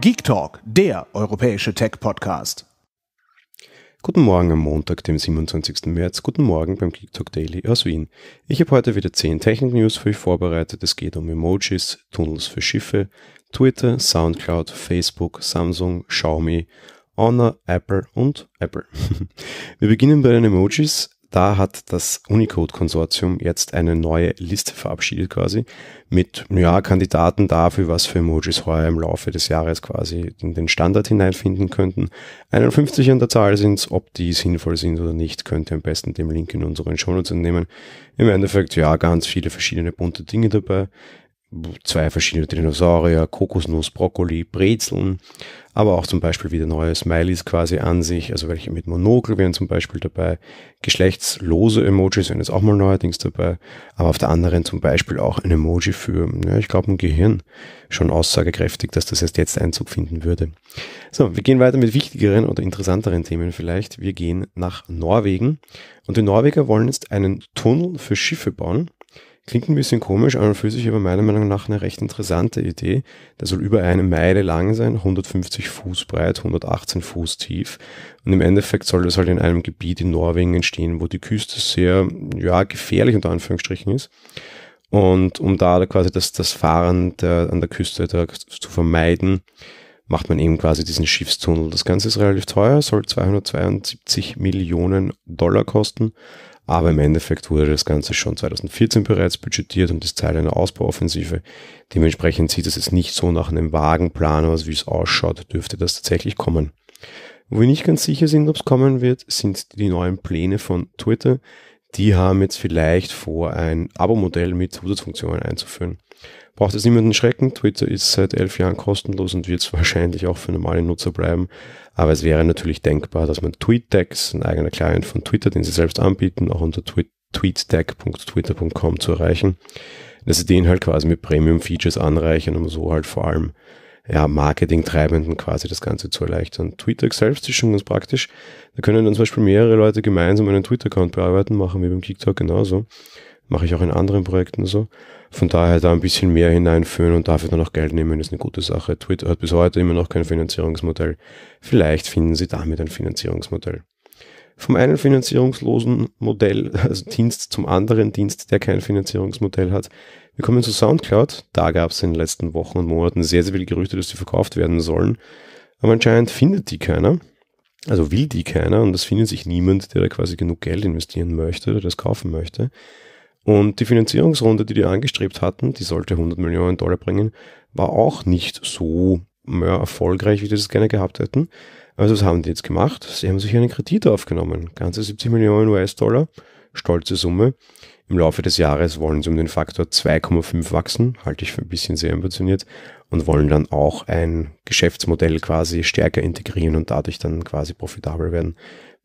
Geek Talk, der europäische Tech-Podcast. Guten Morgen am Montag, dem 27. März. Guten Morgen beim Geek Talk Daily aus Wien. Ich habe heute wieder 10 Technik-News für euch vorbereitet. Es geht um Emojis, Tunnels für Schiffe, Twitter, Soundcloud, Facebook, Samsung, Xiaomi, Honor, Apple und Apple. Wir beginnen bei den Emojis. Da hat das Unicode-Konsortium jetzt eine neue Liste verabschiedet quasi mit ja, Kandidaten dafür, was für Emojis heuer im Laufe des Jahres quasi in den Standard hineinfinden könnten. 51 an der Zahl sind ob die sinnvoll sind oder nicht, könnt ihr am besten dem Link in unseren Shownotes entnehmen. Im Endeffekt ja, ganz viele verschiedene bunte Dinge dabei zwei verschiedene Dinosaurier, Kokosnuss, Brokkoli, Brezeln, aber auch zum Beispiel wieder neue Smileys quasi an sich, also welche mit Monokel wären zum Beispiel dabei, geschlechtslose Emojis wären jetzt auch mal neuerdings dabei, aber auf der anderen zum Beispiel auch ein Emoji für, ja, ich glaube, ein Gehirn, schon aussagekräftig, dass das erst jetzt Einzug finden würde. So, wir gehen weiter mit wichtigeren oder interessanteren Themen vielleicht. Wir gehen nach Norwegen und die Norweger wollen jetzt einen Tunnel für Schiffe bauen Klingt ein bisschen komisch, aber für sich aber meiner Meinung nach eine recht interessante Idee. Der soll über eine Meile lang sein, 150 Fuß breit, 118 Fuß tief. Und im Endeffekt soll das halt in einem Gebiet in Norwegen entstehen, wo die Küste sehr, ja, gefährlich unter Anführungsstrichen ist. Und um da quasi das, das Fahren der, an der Küste der, zu vermeiden, macht man eben quasi diesen Schiffstunnel. Das Ganze ist relativ teuer, soll 272 Millionen Dollar kosten, aber im Endeffekt wurde das Ganze schon 2014 bereits budgetiert und ist Teil einer Ausbauoffensive. Dementsprechend sieht es jetzt nicht so nach einem Wagenplan aus, wie es ausschaut, dürfte das tatsächlich kommen. Wo wir nicht ganz sicher sind, ob es kommen wird, sind die neuen Pläne von Twitter, die haben jetzt vielleicht vor, ein Abo-Modell mit Zusatzfunktionen einzuführen. Braucht es niemanden schrecken, Twitter ist seit elf Jahren kostenlos und wird es wahrscheinlich auch für normale Nutzer bleiben. Aber es wäre natürlich denkbar, dass man TweetDeck, ein eigener Client von Twitter, den sie selbst anbieten, auch unter tweetdeck.twitter.com zu erreichen, dass sie den halt quasi mit Premium-Features anreichen, um so halt vor allem ja, Marketingtreibenden quasi das Ganze zu erleichtern. Twitter selbst ist schon ganz praktisch. Da können dann zum Beispiel mehrere Leute gemeinsam einen Twitter-Account bearbeiten, machen wir beim TikTok genauso. Mache ich auch in anderen Projekten so. Von daher da ein bisschen mehr hineinführen und dafür dann auch Geld nehmen, ist eine gute Sache. Twitter hat bis heute immer noch kein Finanzierungsmodell. Vielleicht finden sie damit ein Finanzierungsmodell vom einen finanzierungslosen Modell, also Dienst zum anderen Dienst, der kein Finanzierungsmodell hat. Wir kommen zu Soundcloud. Da gab es in den letzten Wochen und Monaten sehr, sehr viele Gerüchte, dass die verkauft werden sollen. Aber anscheinend findet die keiner. Also will die keiner und es findet sich niemand, der da quasi genug Geld investieren möchte oder das kaufen möchte. Und die Finanzierungsrunde, die die angestrebt hatten, die sollte 100 Millionen Dollar bringen, war auch nicht so mehr erfolgreich, wie die das gerne gehabt hätten. Also was haben die jetzt gemacht? Sie haben sich einen Kredit aufgenommen, ganze 70 Millionen US-Dollar, stolze Summe. Im Laufe des Jahres wollen sie um den Faktor 2,5 wachsen, halte ich für ein bisschen sehr ambitioniert, und wollen dann auch ein Geschäftsmodell quasi stärker integrieren und dadurch dann quasi profitabel werden.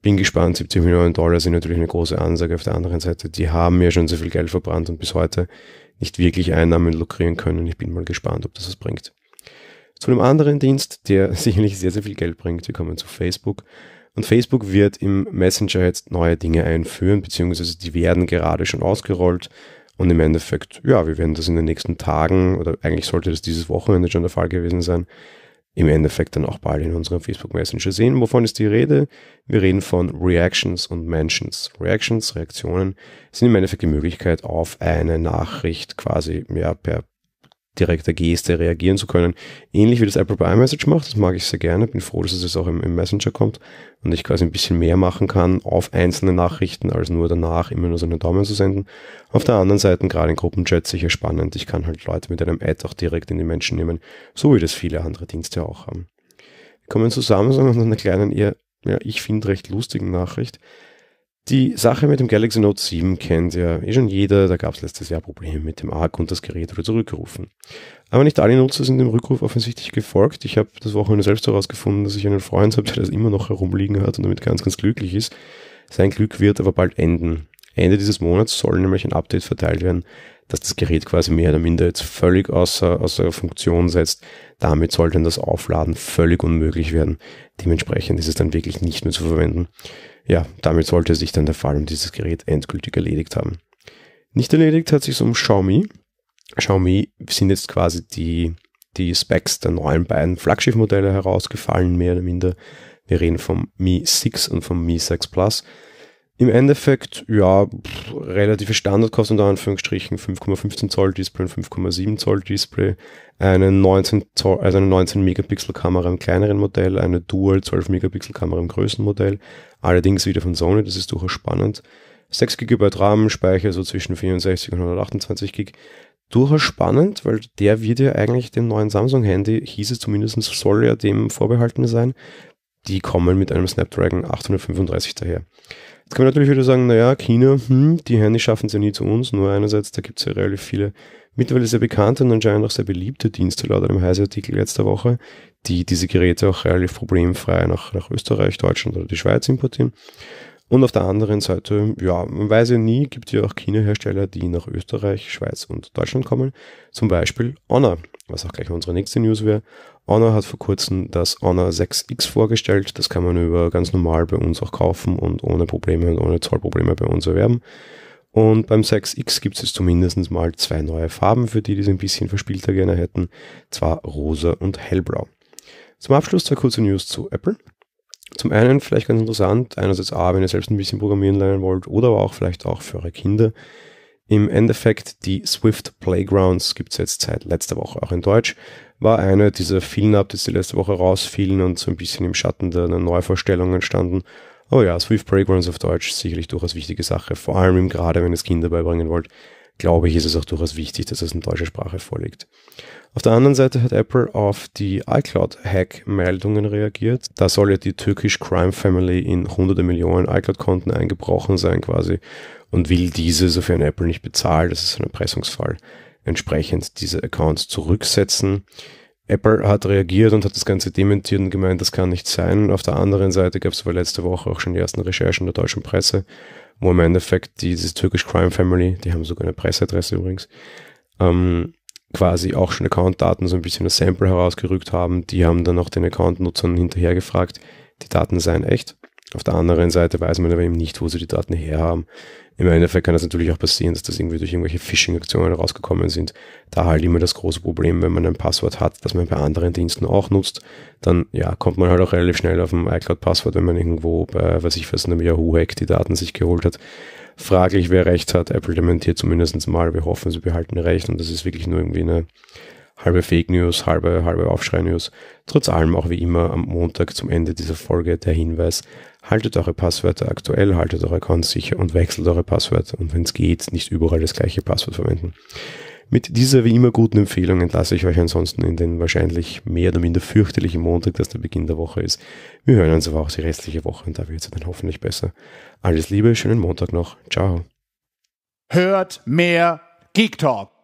Bin gespannt, 70 Millionen Dollar sind natürlich eine große Ansage. Auf der anderen Seite, die haben ja schon so viel Geld verbrannt und bis heute nicht wirklich Einnahmen lukrieren können. Ich bin mal gespannt, ob das was bringt zu einem anderen Dienst, der sicherlich sehr, sehr viel Geld bringt. Wir kommen zu Facebook. Und Facebook wird im Messenger jetzt neue Dinge einführen, beziehungsweise die werden gerade schon ausgerollt. Und im Endeffekt, ja, wir werden das in den nächsten Tagen, oder eigentlich sollte das dieses Wochenende schon der Fall gewesen sein, im Endeffekt dann auch bald in unserem Facebook Messenger sehen. Wovon ist die Rede? Wir reden von Reactions und Mentions. Reactions, Reaktionen sind im Endeffekt die Möglichkeit, auf eine Nachricht quasi ja, per direkter Geste reagieren zu können. Ähnlich wie das Apple bei iMessage macht, das mag ich sehr gerne, bin froh, dass es auch im, im Messenger kommt und ich quasi ein bisschen mehr machen kann auf einzelne Nachrichten, als nur danach immer nur so einen Daumen zu senden. Auf der anderen Seite, gerade in Gruppenchats, sicher spannend, ich kann halt Leute mit einem Ad auch direkt in die Menschen nehmen, so wie das viele andere Dienste auch haben. Wir kommen zusammen zu einer kleinen, eher, ja, ich finde recht lustigen Nachricht. Die Sache mit dem Galaxy Note 7 kennt ja eh schon jeder. Da gab es letztes Jahr Probleme mit dem ARC und das Gerät wurde zurückgerufen. Aber nicht alle Nutzer sind dem Rückruf offensichtlich gefolgt. Ich habe das Wochenende selbst herausgefunden, dass ich einen Freund habe, der das immer noch herumliegen hat und damit ganz, ganz glücklich ist. Sein Glück wird aber bald enden. Ende dieses Monats soll nämlich ein Update verteilt werden, dass das Gerät quasi mehr oder minder jetzt völlig außer, außer Funktion setzt. Damit soll dann das Aufladen völlig unmöglich werden. Dementsprechend ist es dann wirklich nicht mehr zu verwenden. Ja, damit sollte sich dann der Fall um dieses Gerät endgültig erledigt haben. Nicht erledigt hat sich es um Xiaomi. Xiaomi sind jetzt quasi die, die Specs der neuen beiden Flaggschiffmodelle herausgefallen, mehr oder minder. Wir reden vom Mi 6 und vom Mi 6 Plus. Im Endeffekt, ja, pff, relative Standardkosten unter Anführungsstrichen, 5,15 Zoll Display und 5,7 Zoll Display, eine 19, Zoll, also eine 19 Megapixel Kamera im kleineren Modell, eine Dual 12 Megapixel Kamera im größeren Modell, allerdings wieder von Sony, das ist durchaus spannend. 6 GB RAM, Speicher so zwischen 64 und 128 GB. Durchaus spannend, weil der wird ja eigentlich dem neuen Samsung-Handy, hieß es zumindest, soll ja dem vorbehalten sein. Die kommen mit einem Snapdragon 835 daher. Jetzt kann man natürlich wieder sagen, naja, China, hm, die Handys schaffen sie ja nie zu uns. Nur einerseits, da gibt es ja relativ viele mittlerweile sehr bekannte und anscheinend auch sehr beliebte Dienste laut einem Heise-Artikel letzter Woche, die diese Geräte auch relativ problemfrei nach, nach Österreich, Deutschland oder die Schweiz importieren. Und auf der anderen Seite, ja, man weiß ja nie, gibt ja auch China-Hersteller, die nach Österreich, Schweiz und Deutschland kommen. Zum Beispiel Honor, was auch gleich unsere nächste News wäre. Honor hat vor kurzem das Honor 6X vorgestellt. Das kann man über ganz normal bei uns auch kaufen und ohne Probleme und ohne Zollprobleme bei uns erwerben. Und beim 6X gibt es zumindest mal zwei neue Farben, für die die es ein bisschen verspielter gerne hätten. Zwar rosa und hellblau. Zum Abschluss zwei kurze News zu Apple. Zum einen vielleicht ganz interessant, einerseits A, wenn ihr selbst ein bisschen programmieren lernen wollt oder aber auch vielleicht auch für eure Kinder. Im Endeffekt, die Swift Playgrounds gibt es jetzt seit letzter Woche auch in Deutsch, war eine dieser vielen Updates, die letzte Woche rausfielen und so ein bisschen im Schatten der Neuvorstellung entstanden. Aber ja, Swift Playgrounds auf Deutsch sicherlich durchaus wichtige Sache, vor allem gerade wenn ihr es Kinder beibringen wollt glaube ich, ist es auch durchaus wichtig, dass es in deutscher Sprache vorliegt. Auf der anderen Seite hat Apple auf die iCloud-Hack-Meldungen reagiert. Da soll ja die türkisch Crime Family in hunderte Millionen iCloud-Konten eingebrochen sein quasi und will diese, sofern Apple nicht bezahlt, das ist ein Erpressungsfall, entsprechend diese Accounts zurücksetzen. Apple hat reagiert und hat das Ganze dementiert und gemeint, das kann nicht sein. Auf der anderen Seite gab es aber letzte Woche auch schon die ersten Recherchen der deutschen Presse, wo im Endeffekt diese Turkish Crime Family, die haben sogar eine Presseadresse übrigens, ähm, quasi auch schon Account-Daten so ein bisschen das Sample herausgerückt haben. Die haben dann auch den Account-Nutzern hinterher gefragt, die Daten seien echt. Auf der anderen Seite weiß man aber eben nicht, wo sie die Daten herhaben. Im Endeffekt kann das natürlich auch passieren, dass das irgendwie durch irgendwelche Phishing-Aktionen rausgekommen sind. Da halt immer das große Problem, wenn man ein Passwort hat, das man bei anderen Diensten auch nutzt, dann ja, kommt man halt auch relativ schnell auf ein iCloud-Passwort, wenn man irgendwo bei, weiß ich was, einem Yahoo-Hack die Daten sich geholt hat. Fraglich, wer recht hat. Apple dementiert zumindest mal. Wir hoffen, sie behalten recht und das ist wirklich nur irgendwie eine halbe Fake News, halbe, halbe Aufschrei-News. Trotz allem auch wie immer am Montag zum Ende dieser Folge der Hinweis, haltet eure Passwörter aktuell, haltet eure Accounts sicher und wechselt eure Passwörter und wenn es geht, nicht überall das gleiche Passwort verwenden. Mit dieser wie immer guten Empfehlung entlasse ich euch ansonsten in den wahrscheinlich mehr oder minder fürchterlichen Montag, das der Beginn der Woche ist. Wir hören uns aber auch die restliche Woche und da wird es dann hoffentlich besser. Alles Liebe, schönen Montag noch. Ciao. Hört mehr Geek Talk.